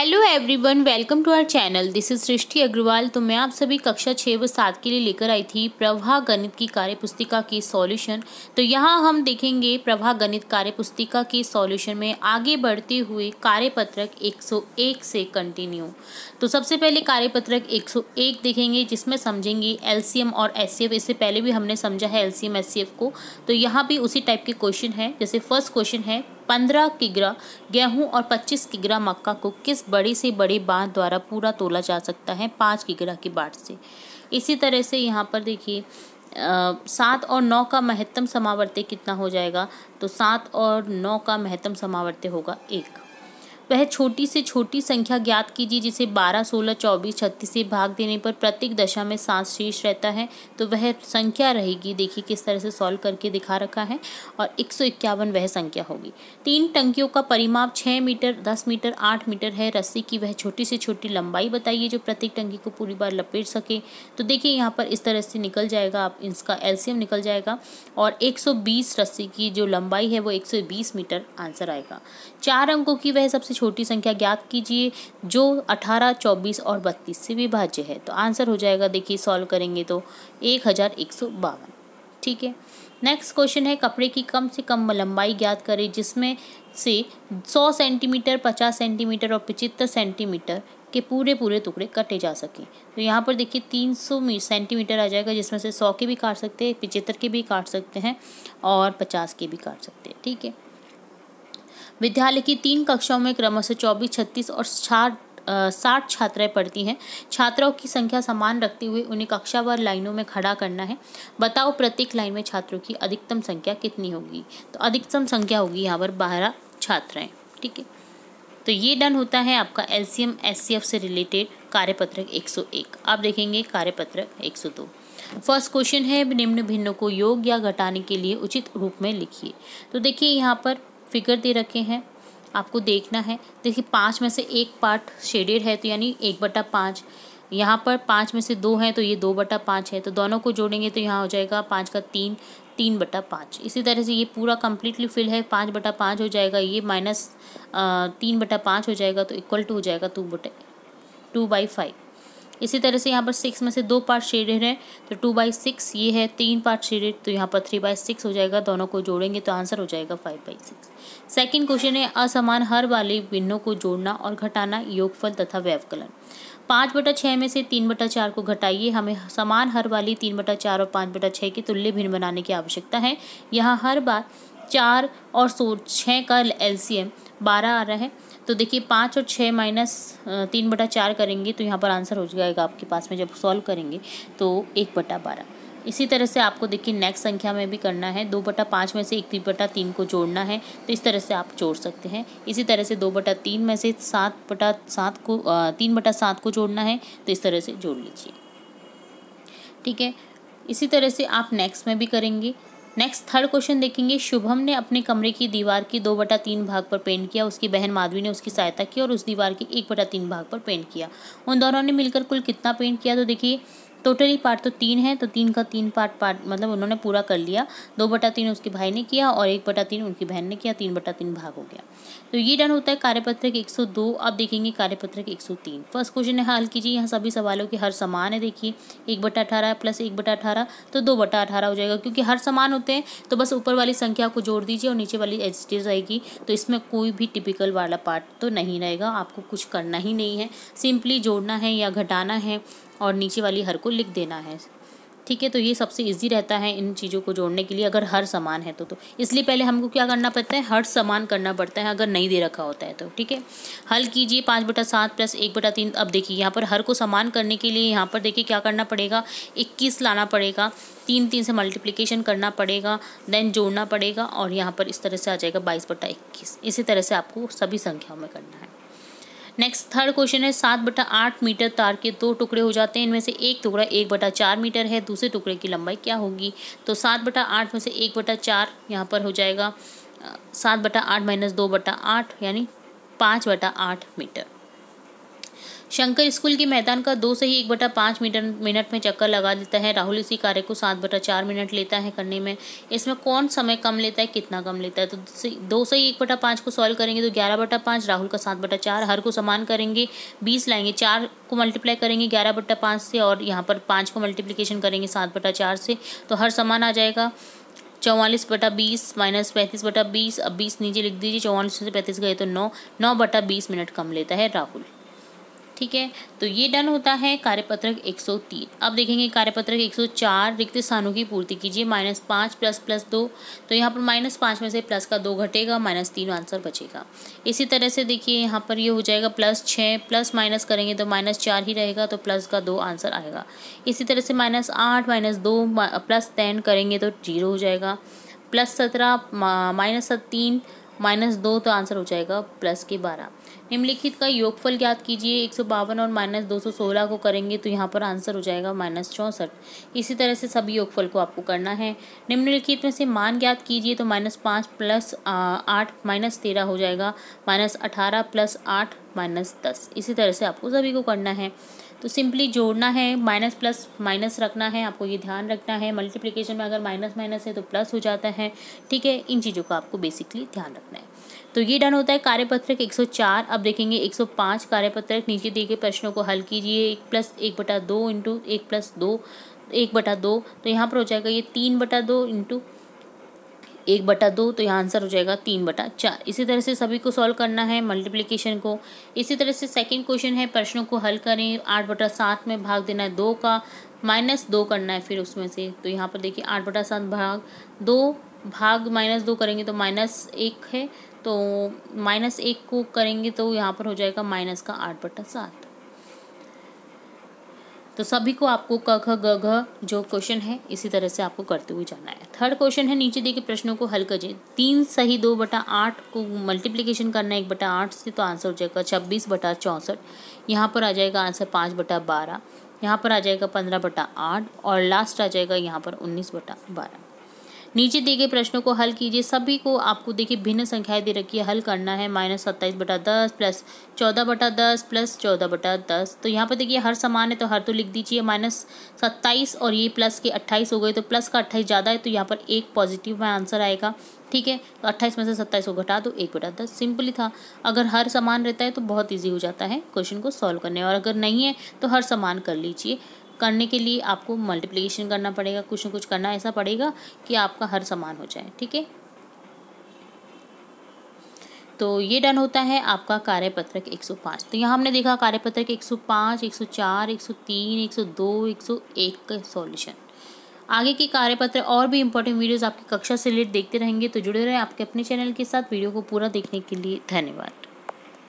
hello everyone welcome to our channel this is Srishti Agarwal तो मैं आप सभी कक्षा छः व सात के लिए लेकर आई थी प्रभा गणित की कार्यपुस्तिका की सॉल्यूशन तो यहाँ हम देखेंगे प्रभा गणित कार्यपुस्तिका की सॉल्यूशन में आगे बढ़ते हुए कार्यपत्रक 101 से कंटिन्यू तो सबसे पहले कार्यपत्रक 101 देखेंगे जिसमें समझेंगे एल और एस इससे पहले भी हमने समझा है एल सी को तो यहाँ भी उसी टाइप के क्वेश्चन है जैसे फर्स्ट क्वेश्चन है पंद्रह किग्रा गेहूं और पच्चीस किग्रा मक्का को किस बड़ी से बड़ी बांध द्वारा पूरा तोला जा सकता है पाँच किग्रा की बाट से इसी तरह से यहाँ पर देखिए सात और नौ का महत्तम समावर्त्य कितना हो जाएगा तो सात और नौ का महत्तम समावर्त्य होगा एक वह छोटी से छोटी संख्या ज्ञात कीजिए जिसे बारह सोलह चौबीस छत्तीस से भाग देने पर प्रत्येक दशा में सात शेष रहता है तो वह संख्या रहेगी देखिए किस तरह से सॉल्व करके दिखा रखा है और एक सौ इक्यावन वह संख्या होगी तीन टंकियों का परिमाप छः मीटर दस मीटर आठ मीटर है रस्सी की वह छोटी से छोटी लंबाई बताइए जो प्रत्येक टंकी को पूरी बार लपेट सके तो देखिए यहाँ पर इस तरह से निकल जाएगा आप इसका एल्सियम निकल जाएगा और एक रस्सी की जो लंबाई है वो एक मीटर आंसर आएगा चार अंकों की वह सबसे छोटी संख्या ज्ञात कीजिए जो अठारह चौबीस और बत्तीस से विभाज्य है तो आंसर हो जाएगा देखिए सॉल्व करेंगे तो एक हज़ार एक सौ बावन ठीक है नेक्स्ट क्वेश्चन है कपड़े की कम से कम लंबाई ज्ञात करें जिसमें से सौ सेंटीमीटर पचास सेंटीमीटर और पचहत्तर सेंटीमीटर के पूरे पूरे टुकड़े कटे जा सकें तो यहाँ पर देखिए तीन सौ सेंटीमीटर आ जाएगा जिसमें से सौ के भी काट सकते हैं पिचहत्तर के भी काट सकते हैं और पचास के भी काट सकते हैं ठीक है विद्यालय की तीन कक्षाओं में क्रमशः चौबीस छत्तीस और छाठ साठ छात्राएं पढ़ती हैं छात्राओं की संख्या समान रखते हुए उन्हें वार लाइनों में खड़ा करना है बताओ प्रत्येक लाइन में छात्रों की अधिकतम संख्या कितनी होगी तो अधिकतम संख्या होगी यहाँ पर बारह छात्राएं ठीक है तो ये डन होता है आपका L C M S C F से रिलेटेड कार्यपत्रक एक सौ एक आप देखेंगे कार्यपत्रक एक सौ दो फर्स्ट क्वेश्चन है निम्न भिन्नों को योग या घटाने के लिए उचित रूप में लिखिए तो देखिए यहाँ पर फिगर दे रखे हैं आपको देखना है देखिए पाँच में से एक पार्ट शेडेड है तो यानी एक बटा पाँच यहाँ पर पाँच में से दो हैं तो ये दो बटा पाँच है तो दोनों को जोड़ेंगे तो यहाँ हो जाएगा पाँच का तीन तीन बटा पाँच इसी तरह से ये पूरा कम्प्लीटली फिल है पाँच बटा पाँच हो जाएगा ये माइनस तीन बटा पाँच हो जाएगा तो इक्वल टू हो जाएगा टू बटे टू बाई फाइव इसी तरह से यहाँ पर सिक्स में से दो पार्ट शेडेड है तो टू बाई सिक्स ये है तीन पार्ट शेडेड तो यहाँ पर थ्री बाई सिक्स हो जाएगा दोनों को जोड़ेंगे तो आंसर हो जाएगा five by six second question है असमान हर वाले बिन्नों को जोड़ना और घटाना योगफल तथा व्यवकलन पाँच बटा छः में से तीन बटा चार को घटाइए हमें समान हर वाली तीन बटा चार और पाँच बटा छः की तुल्य भिन्न बनाने की आवश्यकता है यहाँ हर बार चार और सो छः का एलसीएम बारह आ रहा है तो देखिए पाँच और छः माइनस तीन बटा चार करेंगे तो यहाँ पर आंसर हो जाएगा आपके पास में जब सॉल्व करेंगे तो एक बटा बारह इसी तरह से आपको देखिए नेक्स्ट संख्या में भी करना है दो बटा पाँच में से एक बटा तीन को जोड़ना है तो इस तरह से आप जोड़ सकते हैं इसी तरह से दो बटा तीन में से सात बटा सात को तीन बटा सात को जोड़ना है तो इस तरह से जोड़ लीजिए ठीक है इसी तरह से आप नेक्स्ट में भी करेंगे नेक्स्ट थर्ड क्वेश्चन देखेंगे शुभम ने अपने कमरे की दीवार के दो बटा तीन भाग पर पेंट किया उसकी बहन माधवी ने उसकी सहायता की और उस दीवार के एक बटा तीन भाग पर पेंट किया उन दोनों ने मिलकर कुल कितना पेंट किया तो देखिए टोटली पार्ट तो तीन है तो तीन का तीन पार्ट पार्ट मतलब उन्होंने पूरा कर लिया दो बटा तीन उसके भाई ने किया और एक बटा तीन उनकी बहन ने किया तीन बटा तीन भाग हो गया तो ये डन होता है कार्यपत्रक एक सौ दो अब देखेंगे कार्यपत्रक एक सौ तीन फर्स्ट क्वेश्चन है हल कीजिए यहाँ सभी सवालों के हर समान है देखिए एक बटा अठारह प्लस एक बटा अठारह तो दो बटा अठारह हो जाएगा क्योंकि हर समान होते हैं तो बस ऊपर वाली संख्या को जोड़ दीजिए और नीचे वाली एच आएगी तो इसमें कोई भी टिपिकल वाला पार्ट तो नहीं रहेगा आपको कुछ करना ही नहीं है सिंपली जोड़ना है या घटाना है और नीचे वाली हर को लिख देना है ठीक है तो ये सबसे इजी रहता है इन चीज़ों को जोड़ने के लिए अगर हर समान है तो तो इसलिए पहले हमको क्या करना पड़ता है हर समान करना पड़ता है अगर नहीं दे रखा होता है तो ठीक है हल कीजिए पाँच बटा सात प्लस एक बटा तीन अब देखिए यहाँ पर हर को समान करने के लिए यहाँ पर देखिए क्या करना पड़ेगा इक्कीस लाना पड़ेगा तीन तीन से मल्टीप्लीकेशन करना पड़ेगा देन जोड़ना पड़ेगा और यहाँ पर इस तरह से आ जाएगा बाईस बटा इक्कीस इसी तरह से आपको सभी संख्याओं में करना है नेक्स्ट थर्ड क्वेश्चन है सात बटा आठ मीटर तार के दो टुकड़े हो जाते हैं इनमें से एक टुकड़ा एक बटा चार मीटर है दूसरे टुकड़े की लंबाई क्या होगी तो सात बटा आठ में से एक बटा चार यहाँ पर हो जाएगा सात बटा आठ माइनस दो बटा आठ यानी पाँच बटा आठ मीटर शंकर स्कूल के मैदान का दो से ही एक बटा पाँच मीटर मिनट में चक्कर लगा देता है राहुल इसी कार्य को सात बटा चार मिनट लेता है करने में इसमें कौन समय कम लेता है कितना कम लेता है तो दो से ही एक बटा पाँच को सॉल्व करेंगे तो ग्यारह बटा पाँच राहुल का सात बटा चार हर को समान करेंगे बीस लाएंगे चार को मल्टीप्लाई करेंगे ग्यारह बटा पाँच से और यहाँ पर पाँच को मल्टीप्लीकेशन करेंगे सात बटा चार से तो हर समान आ जाएगा चौवालीस बटा बीस माइनस पैंतीस बटा बीस अब बीस नीचे लिख दीजिए चौवालीस से पैंतीस गए तो नौ नौ बटा बीस मिनट कम लेता है राहुल ठीक है तो ये डन होता है कार्यपत्रक 103 अब देखेंगे कार्यपत्रक 104 रिक्त स्थानों की पूर्ति कीजिए माइनस पाँच प्लस प्लस दो तो यहाँ पर माइनस पाँच में से प्लस का दो घटेगा माइनस तीन आंसर बचेगा इसी तरह से देखिए यहाँ पर ये हो जाएगा प्लस छः प्लस माइनस करेंगे तो माइनस चार ही रहेगा तो प्लस का दो आंसर आएगा इसी तरह से माइनस आठ माइनस दो प्लस टेन करेंगे तो जीरो हो जाएगा प्लस सत्रह माइनस तीन माइनस दो तो आंसर हो जाएगा प्लस के बारह निम्नलिखित का योगफल ज्ञात कीजिए एक सौ बावन और माइनस दो सौ सोलह को करेंगे तो यहाँ पर आंसर हो जाएगा माइनस चौंसठ इसी तरह से सभी योगफल को आपको करना है निम्नलिखित में से मान ज्ञात कीजिए तो माइनस पाँच प्लस आठ माइनस तेरह हो जाएगा माइनस अठारह प्लस आठ माइनस दस इसी तरह से आपको सभी को करना है तो सिंपली जोड़ना है माइनस प्लस माइनस रखना है आपको ये ध्यान रखना है मल्टीप्लिकेशन में अगर माइनस माइनस है तो प्लस हो जाता है ठीक है इन चीज़ों का आपको बेसिकली ध्यान रखना है तो ये डन होता है कार्यपत्रक 104 अब देखेंगे 105 कार्यपत्रक नीचे दिए गए प्रश्नों को हल कीजिए एक प्लस एक बटा दो इंटू एक प्लस दो एक बटा दो तो यहाँ पर हो जाएगा ये तीन बटा दो इंटू एक बटा दो तो यहाँ आंसर हो जाएगा तीन बटा चार इसी तरह से सभी को सॉल्व करना है मल्टीप्लिकेशन को इसी तरह से सेकेंड क्वेश्चन है प्रश्नों को हल करें आठ बटा सात में भाग देना है दो का माइनस दो करना है फिर उसमें से तो यहाँ पर देखिए आठ बटा सात भाग दो भाग माइनस दो करेंगे तो माइनस एक है तो माइनस एक को करेंगे तो यहाँ पर हो जाएगा माइनस का आठ बटा सात तो सभी को आपको क ख ग घ जो क्वेश्चन है इसी तरह से आपको करते हुए जाना है थर्ड क्वेश्चन है नीचे देखे प्रश्नों को हल करें तीन सही दो बटा आठ को मल्टीप्लिकेशन करना है एक बटा आठ से तो आंसर हो जाएगा छब्बीस बटा चौंसठ यहाँ पर आ जाएगा आंसर पाँच बटा बारह यहाँ पर आ जाएगा पंद्रह बटा आठ और लास्ट आ जाएगा यहाँ पर उन्नीस बटा बारह नीचे दिए गए प्रश्नों को हल कीजिए सभी को आपको देखिए भिन्न संख्याएं दे रखी है हल करना है माइनस सत्ताईस बटा दस प्लस चौदह बटा दस प्लस चौदह बटा दस तो यहाँ पर देखिए हर समान है तो हर तो लिख दीजिए माइनस सत्ताईस और ये प्लस के अट्ठाईस हो गए तो प्लस का अट्ठाईस ज़्यादा है तो यहाँ पर एक पॉजिटिव में आंसर आएगा ठीक है तो अट्ठाईस में से सत्ताईस को घटा दो एक बटा दस सिंपली था अगर हर समान रहता है तो बहुत ईजी हो जाता है क्वेश्चन को सॉल्व करने और अगर नहीं है तो हर समान कर लीजिए करने के लिए आपको मल्टीप्लीकेशन करना पड़ेगा कुछ न कुछ करना ऐसा पड़ेगा कि आपका हर समान हो जाए ठीक है तो ये डन होता है आपका कार्यपत्रक 105 तो यहाँ हमने देखा कार्यपत्रक 105, 104, 103, 102, 101 का सॉल्यूशन आगे के कार्यपत्र और भी इंपॉर्टेंट वीडियोस आपकी कक्षा से रिलेट देखते रहेंगे तो जुड़े रहें आपके अपने चैनल के साथ वीडियो को पूरा देखने के लिए धन्यवाद